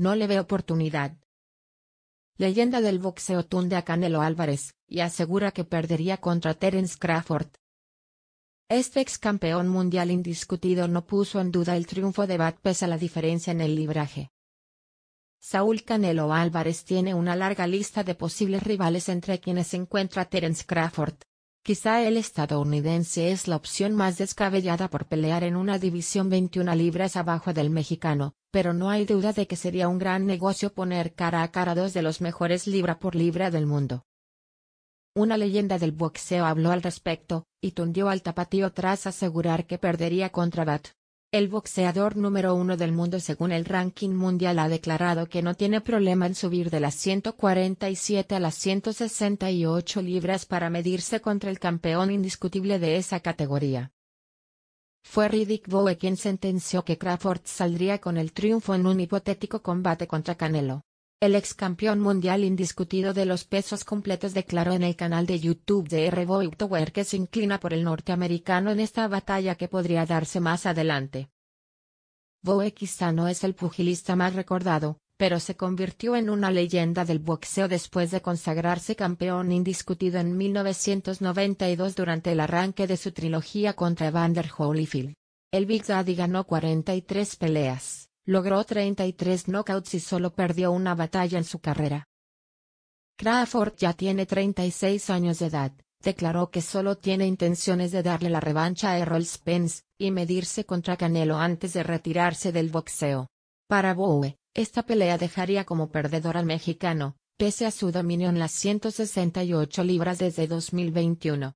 No le ve oportunidad. Leyenda del boxeo tunde a Canelo Álvarez, y asegura que perdería contra Terence Crawford. Este ex campeón mundial indiscutido no puso en duda el triunfo de Bat pese a la diferencia en el libraje. Saúl Canelo Álvarez tiene una larga lista de posibles rivales entre quienes se encuentra Terence Crawford. Quizá el estadounidense es la opción más descabellada por pelear en una división 21 libras abajo del mexicano, pero no hay duda de que sería un gran negocio poner cara a cara dos de los mejores libra por libra del mundo. Una leyenda del boxeo habló al respecto, y tundió al tapatío tras asegurar que perdería contra Bat. El boxeador número uno del mundo según el ranking mundial ha declarado que no tiene problema en subir de las 147 a las 168 libras para medirse contra el campeón indiscutible de esa categoría. Fue Riddick Bowe quien sentenció que Crawford saldría con el triunfo en un hipotético combate contra Canelo. El ex campeón mundial indiscutido de los pesos completos declaró en el canal de YouTube de R. que se inclina por el norteamericano en esta batalla que podría darse más adelante. Boe quizá no es el pugilista más recordado, pero se convirtió en una leyenda del boxeo después de consagrarse campeón indiscutido en 1992 durante el arranque de su trilogía contra Evander Holyfield. El Big Daddy ganó 43 peleas, logró 33 knockouts y solo perdió una batalla en su carrera. Crawford ya tiene 36 años de edad, declaró que solo tiene intenciones de darle la revancha a Errol Spence, y medirse contra Canelo antes de retirarse del boxeo. Para Bowe, esta pelea dejaría como perdedor al mexicano, pese a su dominio en las 168 libras desde 2021.